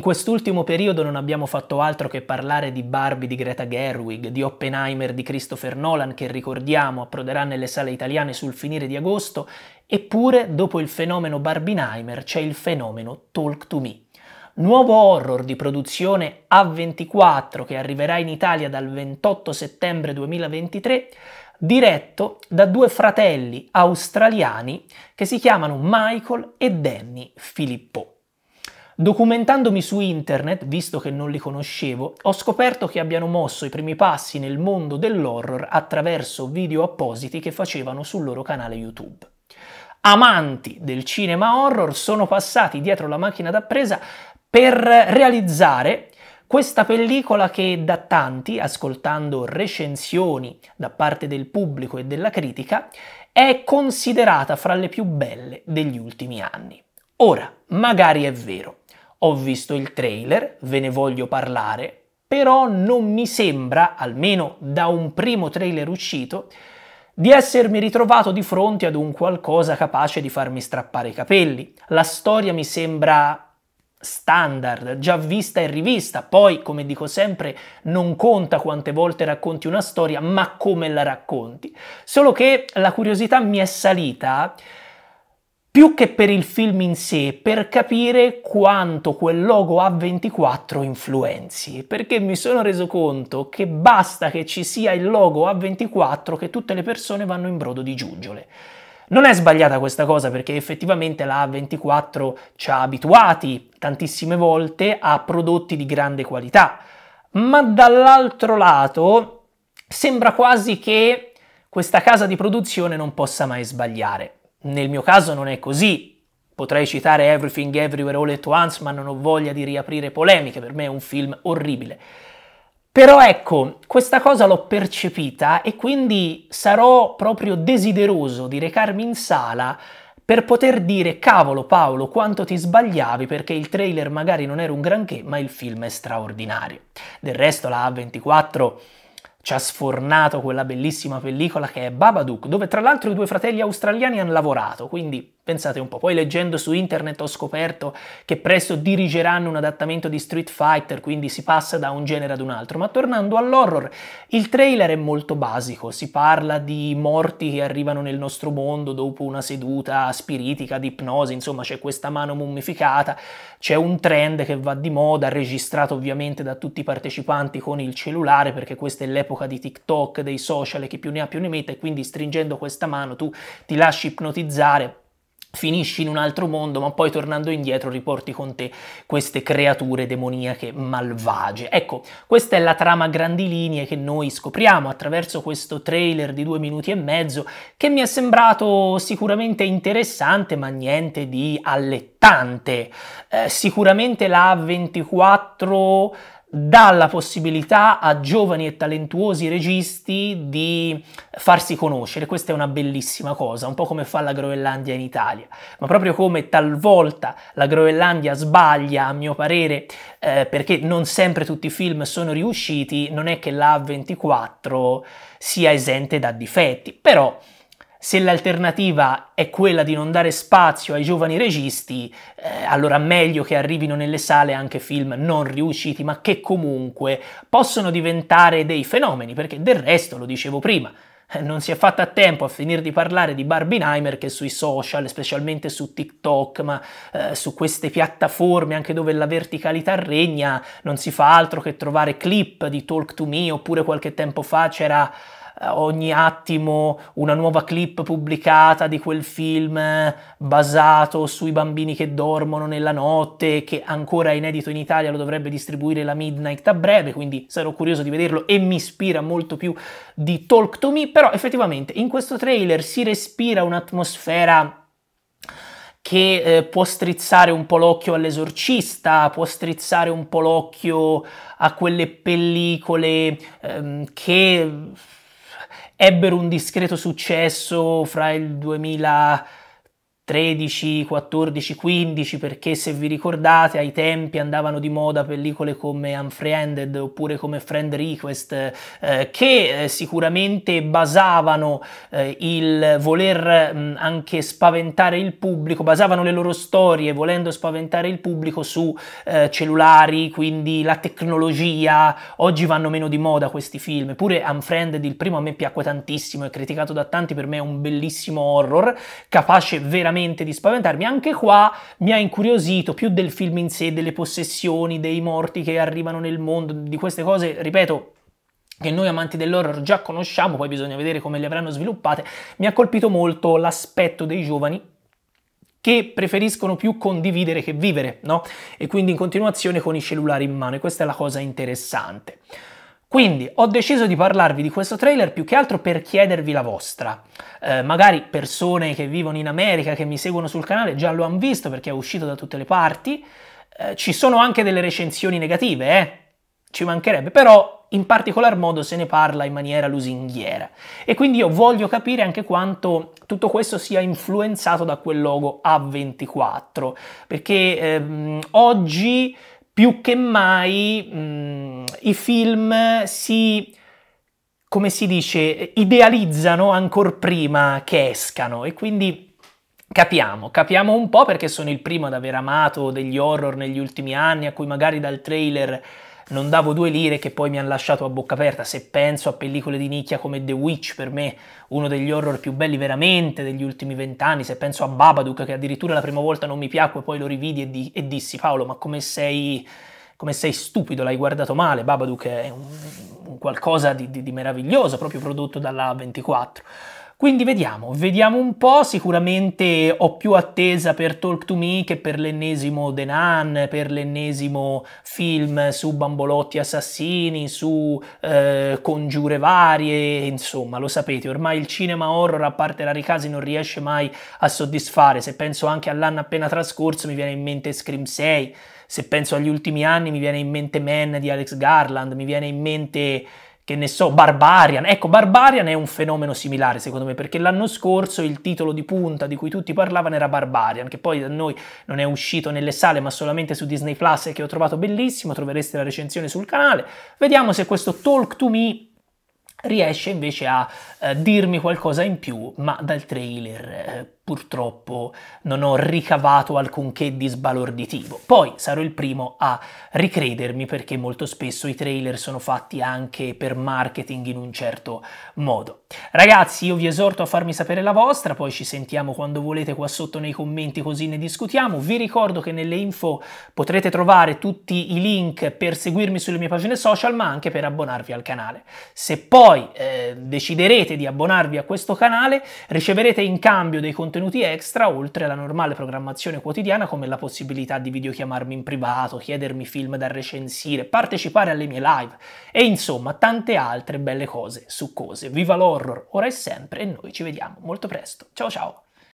In quest'ultimo periodo non abbiamo fatto altro che parlare di Barbie di Greta Gerwig, di Oppenheimer di Christopher Nolan che ricordiamo approderà nelle sale italiane sul finire di agosto, eppure dopo il fenomeno Barbenheimer c'è il fenomeno Talk to Me. Nuovo horror di produzione A24 che arriverà in Italia dal 28 settembre 2023 diretto da due fratelli australiani che si chiamano Michael e Danny Filippo. Documentandomi su internet, visto che non li conoscevo, ho scoperto che abbiano mosso i primi passi nel mondo dell'horror attraverso video appositi che facevano sul loro canale YouTube. Amanti del cinema horror sono passati dietro la macchina da presa per realizzare questa pellicola che da tanti, ascoltando recensioni da parte del pubblico e della critica, è considerata fra le più belle degli ultimi anni. Ora, magari è vero, ho visto il trailer, ve ne voglio parlare, però non mi sembra, almeno da un primo trailer uscito, di essermi ritrovato di fronte ad un qualcosa capace di farmi strappare i capelli. La storia mi sembra standard, già vista e rivista. Poi, come dico sempre, non conta quante volte racconti una storia, ma come la racconti. Solo che la curiosità mi è salita più che per il film in sé, per capire quanto quel logo A24 influenzi, perché mi sono reso conto che basta che ci sia il logo A24 che tutte le persone vanno in brodo di giuggiole. Non è sbagliata questa cosa perché effettivamente la A24 ci ha abituati tantissime volte a prodotti di grande qualità, ma dall'altro lato sembra quasi che questa casa di produzione non possa mai sbagliare. Nel mio caso non è così. Potrei citare Everything Everywhere All at Once, ma non ho voglia di riaprire polemiche, per me è un film orribile. Però ecco, questa cosa l'ho percepita e quindi sarò proprio desideroso di recarmi in sala per poter dire cavolo Paolo quanto ti sbagliavi perché il trailer magari non era un granché ma il film è straordinario. Del resto la A24 ci ha sfornato quella bellissima pellicola che è Babadook, dove tra l'altro i due fratelli australiani hanno lavorato, quindi Pensate un po', poi leggendo su internet ho scoperto che presto dirigeranno un adattamento di Street Fighter, quindi si passa da un genere ad un altro. Ma tornando all'horror, il trailer è molto basico, si parla di morti che arrivano nel nostro mondo dopo una seduta spiritica di ipnosi, insomma c'è questa mano mummificata, c'è un trend che va di moda, registrato ovviamente da tutti i partecipanti con il cellulare, perché questa è l'epoca di TikTok, dei social, chi più ne ha più ne mette, e quindi stringendo questa mano tu ti lasci ipnotizzare finisci in un altro mondo, ma poi tornando indietro riporti con te queste creature demoniache malvagie. Ecco, questa è la trama a grandi linee che noi scopriamo attraverso questo trailer di due minuti e mezzo, che mi è sembrato sicuramente interessante, ma niente di allettante. Eh, sicuramente la 24 dà la possibilità a giovani e talentuosi registi di farsi conoscere. Questa è una bellissima cosa, un po' come fa la Groenlandia in Italia, ma proprio come talvolta la Groenlandia sbaglia, a mio parere, eh, perché non sempre tutti i film sono riusciti, non è che la A24 sia esente da difetti, però se l'alternativa è quella di non dare spazio ai giovani registi, eh, allora meglio che arrivino nelle sale anche film non riusciti, ma che comunque possono diventare dei fenomeni, perché del resto, lo dicevo prima, eh, non si è fatta a tempo a finire di parlare di Barbenheimer che sui social, specialmente su TikTok, ma eh, su queste piattaforme anche dove la verticalità regna, non si fa altro che trovare clip di Talk to Me, oppure qualche tempo fa c'era eh, ogni attimo una nuova clip pubblicata di quel film eh, basato sui bambini che dormono nella notte, che ancora è inedito in Italia, lo dovrebbe distribuire la Midnight a breve, quindi sarò curioso di vederlo e mi ispira molto più di Talk to Me, però effettivamente in questo trailer si respira un'atmosfera che eh, può strizzare un po' l'occhio all'esorcista, può strizzare un po' l'occhio a quelle pellicole ehm, che ebbero un discreto successo fra il 2000 13, 14, 15 perché se vi ricordate ai tempi andavano di moda pellicole come Unfriended oppure come Friend Request eh, che eh, sicuramente basavano eh, il voler mh, anche spaventare il pubblico, basavano le loro storie volendo spaventare il pubblico su eh, cellulari, quindi la tecnologia, oggi vanno meno di moda questi film, eppure Unfriended il primo a me piacque tantissimo, è criticato da tanti, per me è un bellissimo horror capace veramente veramente di spaventarmi. Anche qua mi ha incuriosito più del film in sé, delle possessioni, dei morti che arrivano nel mondo, di queste cose, ripeto, che noi amanti dell'horror già conosciamo, poi bisogna vedere come le avranno sviluppate. Mi ha colpito molto l'aspetto dei giovani che preferiscono più condividere che vivere, no? E quindi in continuazione con i cellulari in mano, e questa è la cosa interessante. Quindi ho deciso di parlarvi di questo trailer più che altro per chiedervi la vostra. Eh, magari persone che vivono in America, che mi seguono sul canale, già lo hanno visto perché è uscito da tutte le parti. Eh, ci sono anche delle recensioni negative, eh? ci mancherebbe, però in particolar modo se ne parla in maniera lusinghiera. E quindi io voglio capire anche quanto tutto questo sia influenzato da quel logo A24, perché ehm, oggi più che mai mh, mm, i film si, come si dice, idealizzano ancora prima che escano e quindi capiamo, capiamo un po' perché sono il primo ad aver amato degli horror negli ultimi anni a cui magari dal trailer non davo due lire che poi mi hanno lasciato a bocca aperta. Se penso a pellicole di nicchia come The Witch, per me uno degli horror più belli veramente degli ultimi vent'anni, se penso a Babadook che addirittura la prima volta non mi piacque, poi lo rividi e, di- e dissi Paolo, ma come sei come sei stupido, l'hai guardato male, Babadook è un, un qualcosa di, di, di, meraviglioso, proprio prodotto dalla 24. Quindi vediamo, vediamo un po', sicuramente ho più attesa per Talk to Me che per l'ennesimo The Nun, per l'ennesimo film su bambolotti assassini, su eh, congiure varie, insomma lo sapete, ormai il cinema horror a parte la ricasi non riesce mai a soddisfare, se penso anche all'anno appena trascorso mi viene in mente Scream 6, se penso agli ultimi anni mi viene in mente Man di Alex Garland, mi viene in mente che ne so, Barbarian. Ecco, Barbarian è un fenomeno similare secondo me, perché l'anno scorso il titolo di punta di cui tutti parlavano era Barbarian, che poi da noi non è uscito nelle sale ma solamente su Disney Plus e che ho trovato bellissimo, trovereste la recensione sul canale. Vediamo se questo Talk to Me riesce invece a eh, dirmi qualcosa in più, ma dal trailer eh, purtroppo non ho ricavato alcunché di sbalorditivo. Poi sarò il primo a ricredermi perché molto spesso i trailer sono fatti anche per marketing in un certo modo. Ragazzi, io vi esorto a farmi sapere la vostra, poi ci sentiamo quando volete qua sotto nei commenti così ne discutiamo. Vi ricordo che nelle info potrete trovare tutti i link per seguirmi sulle mie pagine social, ma anche per abbonarvi al canale. Se poi poi eh, deciderete di abbonarvi a questo canale riceverete in cambio dei contenuti extra oltre alla normale programmazione quotidiana come la possibilità di videochiamarmi in privato, chiedermi film da recensire, partecipare alle mie live e insomma tante altre belle cose succose. Viva l'horror ora e sempre e noi ci vediamo molto presto. Ciao ciao!